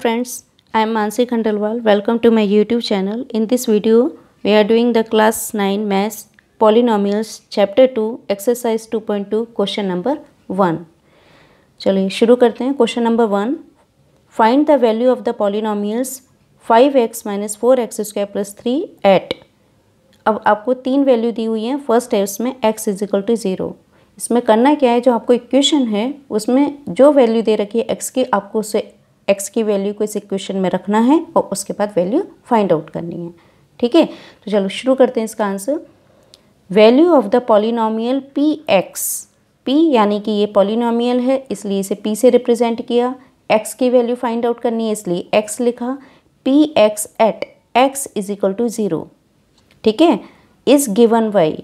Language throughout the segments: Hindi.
friends I am I Khandelwal welcome to my YouTube channel in this video we are doing the class nine maths 9 chapter two exercise two point two question number one चलिए शुरू करते हैं question number one find the value of the polynomials five x minus four x square plus three at अब आपको तीन वैल्यू दी हुई हैं फर्स्ट है उसमें एक्स इजिकल टू ज़ीरो इसमें करना क्या है जो आपको इक्वेशन है उसमें जो वैल्यू दे रखी है एक्स की आपको उसे एक्स की वैल्यू को इस इक्वेशन में रखना है और उसके बाद वैल्यू फाइंड आउट करनी है ठीक है तो चलो शुरू करते हैं इसका answer value of the polynomial p x p यानी कि ये पॉलिनोमियल है इसलिए इसे पी से रिप्रेजेंट किया एक्स की वैल्यू फाइंड आउट करनी है इसलिए एक्स लिखा p x at x is equal to zero ठीक है is given y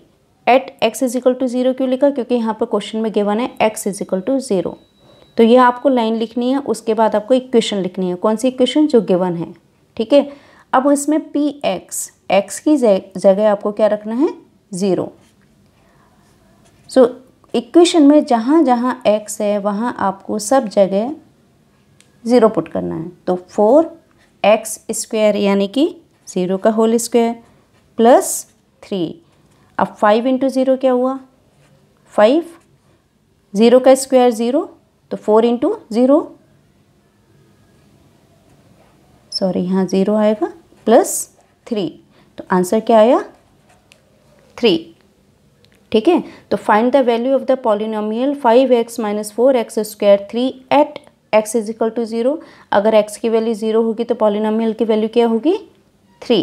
at x is equal to zero क्यों लिखा क्योंकि यहाँ पर क्वेश्चन में गिवन है x is equal to zero तो ये आपको लाइन लिखनी है उसके बाद आपको इक्वेशन लिखनी है कौन सी इक्वेशन जो गिवन है ठीक है अब इसमें पी एक्स एक्स की जगह आपको क्या रखना है ज़ीरो सो इक्वेशन में जहाँ जहाँ एक्स है वहाँ आपको सब जगह ज़ीरो पुट करना है तो फोर एक्स स्क्वायर यानी कि ज़ीरो का होल स्क्वायर प्लस थ्री अब फाइव इंटू ज़ीरो क्या हुआ फाइव ज़ीरो का स्क्वायर ज़ीरो तो फोर इंटू ज़ीरो सॉरी यहाँ ज़ीरो आएगा प्लस थ्री तो आंसर क्या आया थ्री ठीक है तो find the value of the polynomial five x minus four x square three at x is equal to zero अगर एक्स की वैल्यू ज़ीरो होगी तो पॉलिनोमियल की वैल्यू क्या होगी थ्री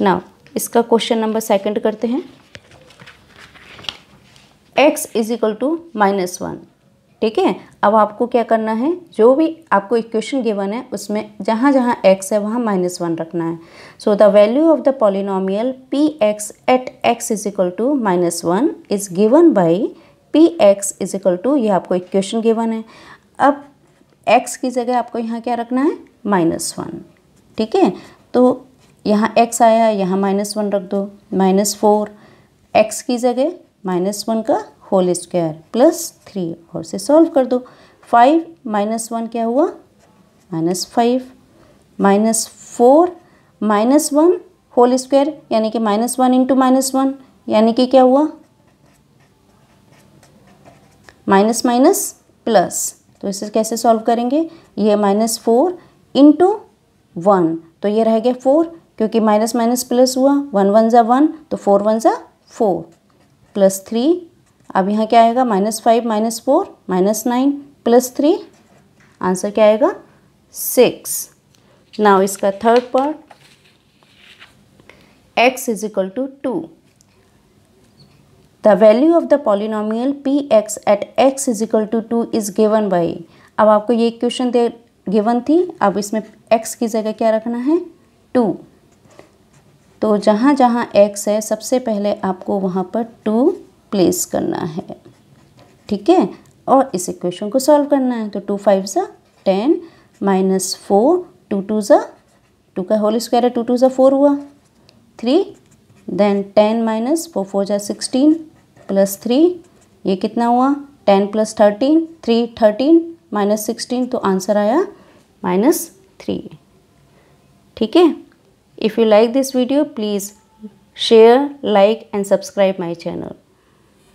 नाउ इसका क्वेश्चन नंबर सेकंड करते हैं x is equal to minus one ठीक है अब आपको क्या करना है जो भी आपको इक्वेशन गिवन है उसमें जहाँ जहाँ x है वहाँ माइनस वन रखना है so the value of the polynomial p x at x is equal to minus one is given by p x is equal to ये आपको इक्वेशन गिवन है अब x की जगह आपको यहाँ क्या रखना है माइनस वन ठीक है तो यहाँ x आया यहाँ माइनस वन रख दो माइनस फोर एक्स की जगह माइनस वन का होल स्क्वायर प्लस थ्री और से सॉल्व कर दो फाइव माइनस वन क्या हुआ minus five minus four minus one whole square यानी कि minus one into minus one यानी कि क्या हुआ माइनस माइनस प्लस तो इसे कैसे सॉल्व करेंगे ये माइनस फोर इंटू वन तो ये रह गया फोर क्योंकि माइनस माइनस प्लस हुआ वन वन ज़ा वन तो फोर वन ज़ा फोर प्लस थ्री अब यहाँ क्या आएगा minus five minus four minus nine plus three answer क्या आएगा सिक्स नाउ इसका third part x is equal to two the value of the polynomial p x at x is equal to two is given by अब आपको ये क्वेश्चन दे गिवन थी अब इसमें एक्स की जगह क्या रखना है टू तो जहाँ जहाँ एक्स है सबसे पहले आपको वहाँ पर टू प्लेस करना है ठीक है और इस इक्वेशन को सॉल्व करना है तो टू फाइव ज़ा ten minus four two two ज़ा टू का होल स्क्वायर है टू टू ज़ा फोर हुआ three then ten minus four four ज़ा सिक्सटीन प्लस थ्री ये कितना हुआ ten plus thirteen three thirteen minus sixteen तो आंसर आया माइनस थ्री ठीक है if you like this video please share like and subscribe my channel